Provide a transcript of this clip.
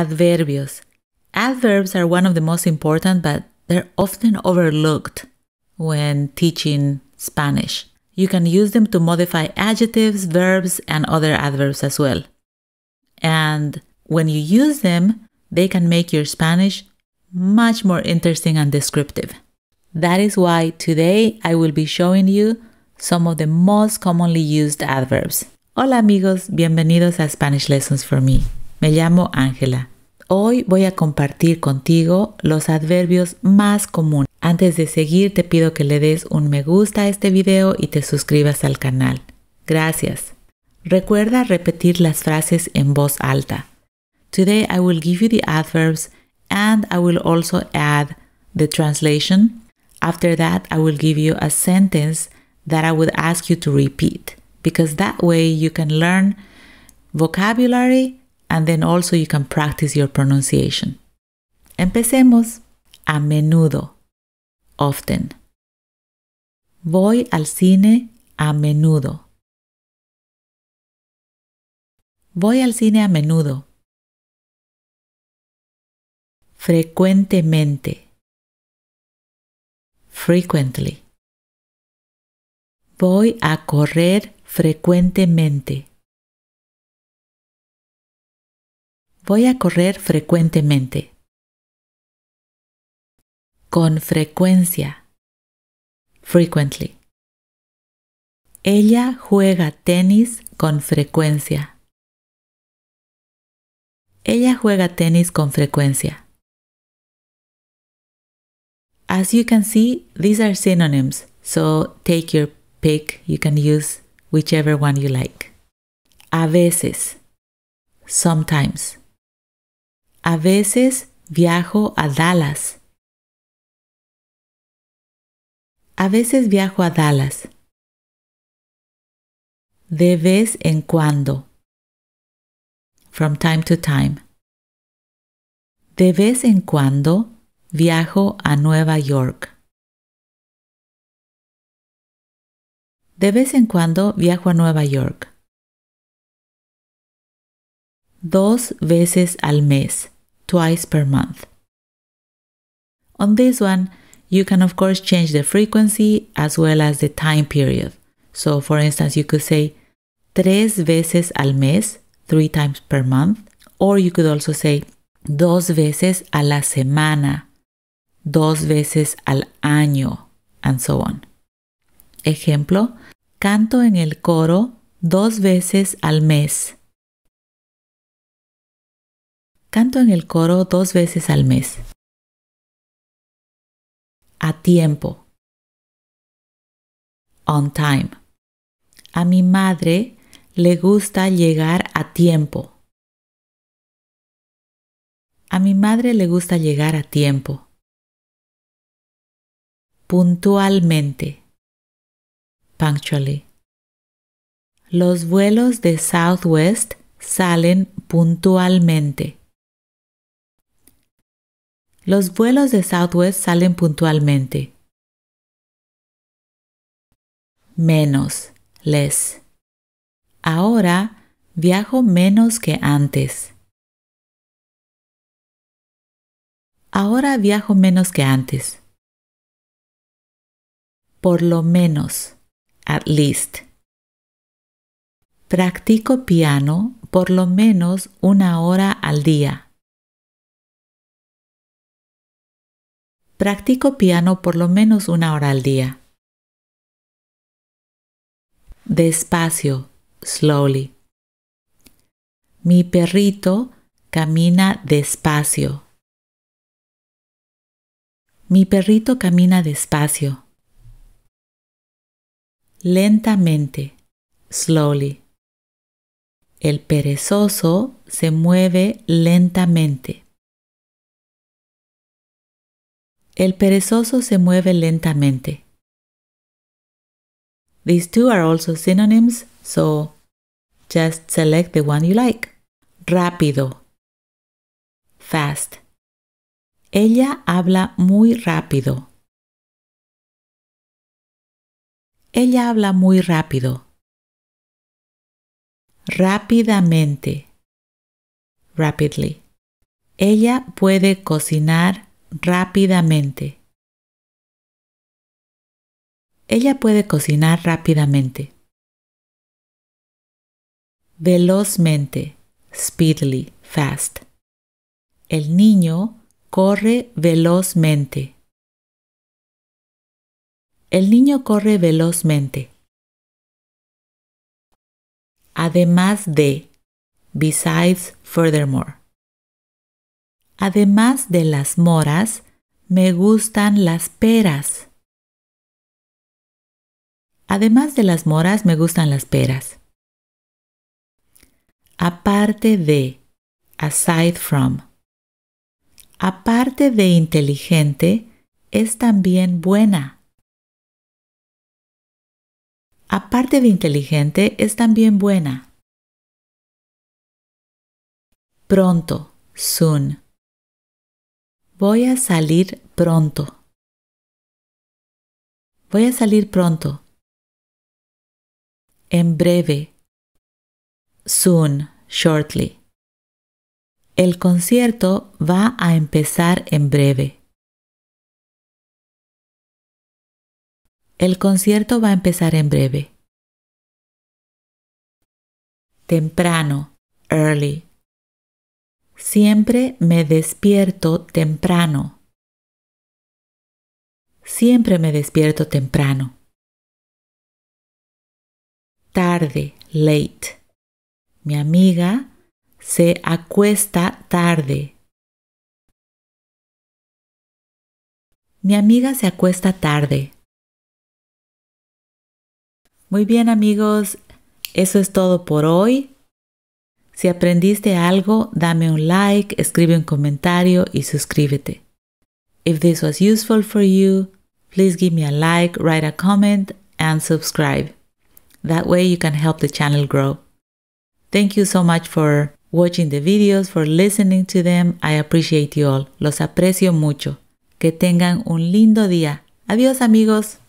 Adverbios. Adverbs are one of the most important, but they're often overlooked when teaching Spanish. You can use them to modify adjectives, verbs, and other adverbs as well. And when you use them, they can make your Spanish much more interesting and descriptive. That is why today I will be showing you some of the most commonly used adverbs. Hola amigos, bienvenidos a Spanish Lessons for Me. Me llamo Ángela. Hoy voy a compartir contigo los adverbios más comunes. Antes de seguir te pido que le des un me gusta a este video y te suscribas al canal. Gracias. Recuerda repetir las frases en voz alta. Today I will give you the adverbs and I will also add the translation. After that, I will give you a sentence that I would ask you to repeat because that way you can learn vocabulary and then also you can practice your pronunciation. Empecemos a menudo, often. Voy al cine a menudo. Voy al cine a menudo. Frecuentemente. Frequently. Voy a correr frecuentemente. Voy a correr frecuentemente. Con frecuencia. Frequently. Ella juega tenis con frecuencia. Ella juega tenis con frecuencia. As you can see, these are synonyms, so take your pick. You can use whichever one you like. A veces. Sometimes. A veces viajo a Dallas. A veces viajo a Dallas. De vez en cuando. From time to time. De vez en cuando viajo a Nueva York. De vez en cuando viajo a Nueva York. dos veces al mes, twice per month. On this one, you can of course change the frequency as well as the time period. So for instance, you could say tres veces al mes, three times per month, or you could also say dos veces a la semana, dos veces al año, and so on. Ejemplo, canto en el coro dos veces al mes. Canto en el coro dos veces al mes. A tiempo. On time. A mi madre le gusta llegar a tiempo. A mi madre le gusta llegar a tiempo. Puntualmente. Punctually. Los vuelos de Southwest salen puntualmente. Los vuelos de Southwest salen puntualmente. Menos, less. Ahora viajo menos que antes. Ahora viajo menos que antes. Por lo menos, at least. Practico piano por lo menos una hora al día. practico piano por lo menos una hora al día. Despacio, slowly. Mi perrito camina despacio. Mi perrito camina despacio. Lentamente, slowly. El perezoso se mueve lentamente. El perezoso se mueve lentamente. These two are also synonyms, so just select the one you like. Rápido. Fast. Ella habla muy rápido. Ella habla muy rápido. Rápidamente. Rapidly. Ella puede cocinar rápidamente. Ella puede cocinar rápidamente. Velozmente, speedily, fast. El niño corre velozmente. El niño corre velozmente. Además de, besides, furthermore. Además de las moras, me gustan las peras. Además de las moras, me gustan las peras. Aparte de, aside from. Aparte de inteligente, es también buena. Aparte de inteligente, es también buena. Pronto, soon. Voy a salir pronto. Voy a salir pronto. En breve. Soon, shortly. El concierto va a empezar en breve. El concierto va a empezar en breve. Temprano, early. Siempre me despierto temprano. Siempre me despierto temprano. Tarde, late. Mi amiga se acuesta tarde. Mi amiga se acuesta tarde. Muy bien amigos, eso es todo por hoy. Si aprendiste algo, dame un like, escribe un comentario y suscríbete. If this was useful for you, please give me a like, write a comment, and subscribe. That way you can help the channel grow. Thank you so much for watching the videos, for listening to them. I appreciate you all. Los aprecio mucho. Que tengan un lindo día. Adiós amigos.